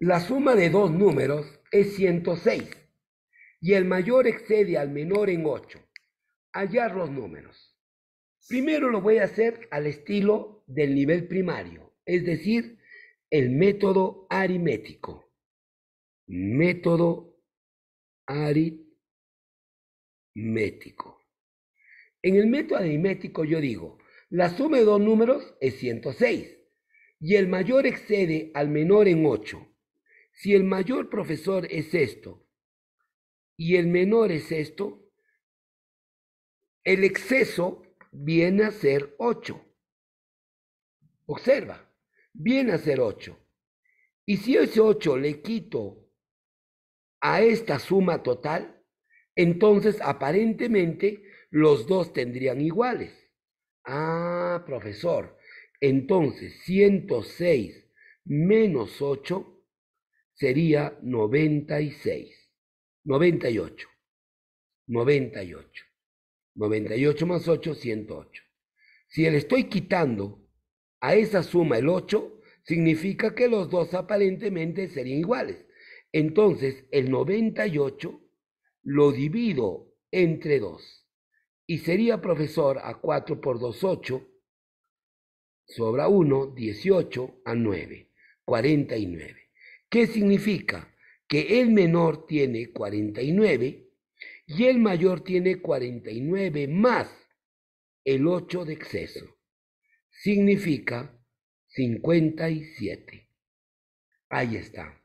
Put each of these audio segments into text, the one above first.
La suma de dos números es 106 y el mayor excede al menor en 8. Hallar los números. Primero lo voy a hacer al estilo del nivel primario, es decir, el método aritmético. Método aritmético. En el método aritmético yo digo, la suma de dos números es 106 y el mayor excede al menor en 8. Si el mayor profesor es esto y el menor es esto, el exceso viene a ser 8. Observa, viene a ser 8. Y si ese 8 le quito a esta suma total, entonces aparentemente los dos tendrían iguales. Ah, profesor, entonces 106 menos 8 sería 96, 98, 98, 98 más 8, 108. Si le estoy quitando a esa suma el 8, significa que los dos aparentemente serían iguales. Entonces, el 98 lo divido entre 2. Y sería, profesor, a 4 por 2, 8. Sobra 1, 18 a 9, 49. ¿Qué significa? Que el menor tiene 49 y el mayor tiene 49 más el 8 de exceso. Significa 57. Ahí está.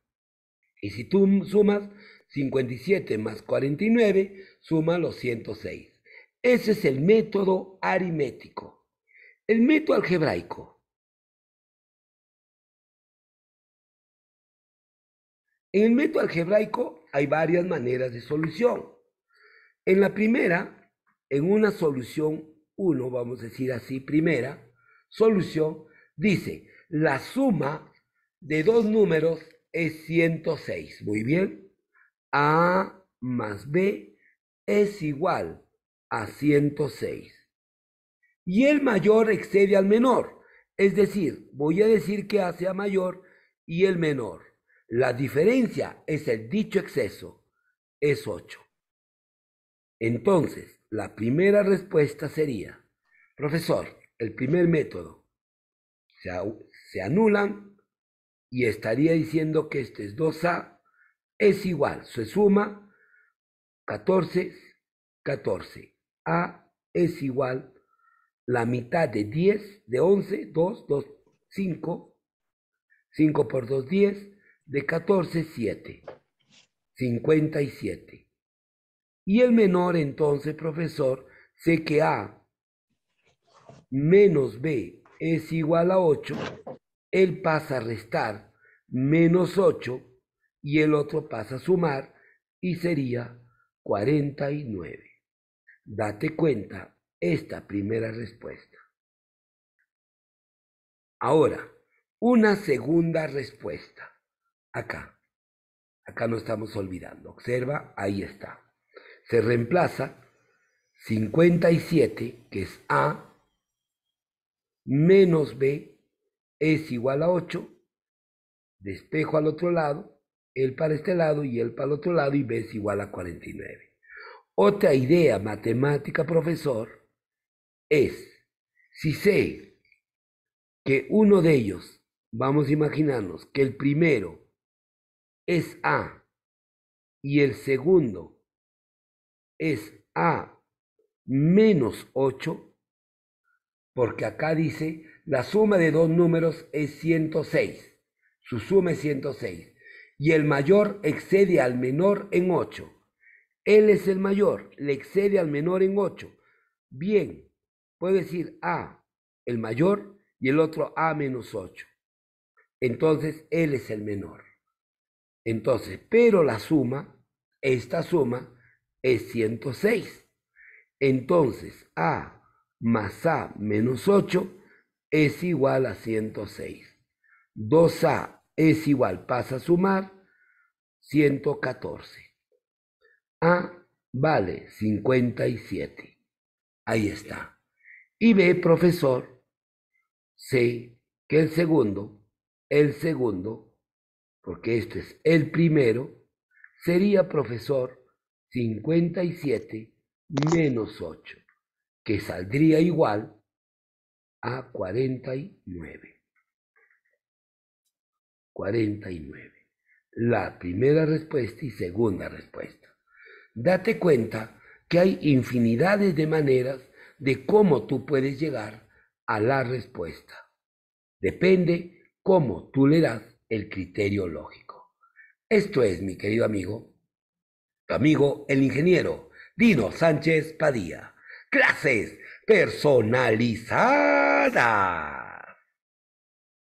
Y si tú sumas 57 más 49, suma los 106. Ese es el método aritmético. El método algebraico En el método algebraico hay varias maneras de solución. En la primera, en una solución 1, vamos a decir así, primera solución, dice, la suma de dos números es 106. Muy bien. A más B es igual a 106. Y el mayor excede al menor. Es decir, voy a decir que A sea mayor y el menor. La diferencia es el dicho exceso, es 8. Entonces, la primera respuesta sería, profesor, el primer método, se, anulan y estaría diciendo que este es 2A, es igual, se suma 14, 14. A es igual la mitad de 10, de 11, 2, 2, 5, 5 por 2, 10, de 14, 7, 57. Y el menor entonces, profesor, sé que A menos B es igual a 8, él pasa a restar menos 8 y el otro pasa a sumar y sería 49. Date cuenta esta primera respuesta. Ahora, una segunda respuesta acá. Acá no estamos olvidando. Observa, ahí está. Se reemplaza 57, que es A, menos B es igual a 8. Despejo al otro lado, él para este lado y él para el otro lado, y B es igual a 49. Otra idea matemática, profesor, es si sé que uno de ellos, vamos a imaginarnos que el primero es A y el segundo es A menos 8, porque acá dice la suma de dos números es 106, su suma es 106, y el mayor excede al menor en 8. Él es el mayor, le excede al menor en 8. Bien, puede decir A, el mayor, y el otro A menos 8. Entonces, él es el menor. Entonces, pero la suma, esta suma es 106. Entonces, A más A menos 8 es igual a 106. 2A es igual, pasa a sumar, 114. A vale 57. Ahí está. Y B, profesor, C, que el segundo, el segundo porque este es el primero, sería profesor 57 menos 8, que saldría igual a 49. 49. La primera respuesta y segunda respuesta. Date cuenta que hay infinidades de maneras de cómo tú puedes llegar a la respuesta. Depende cómo tú le das el criterio lógico. Esto es, mi querido amigo, tu amigo el ingeniero Dino Sánchez Padilla. Clases personalizadas.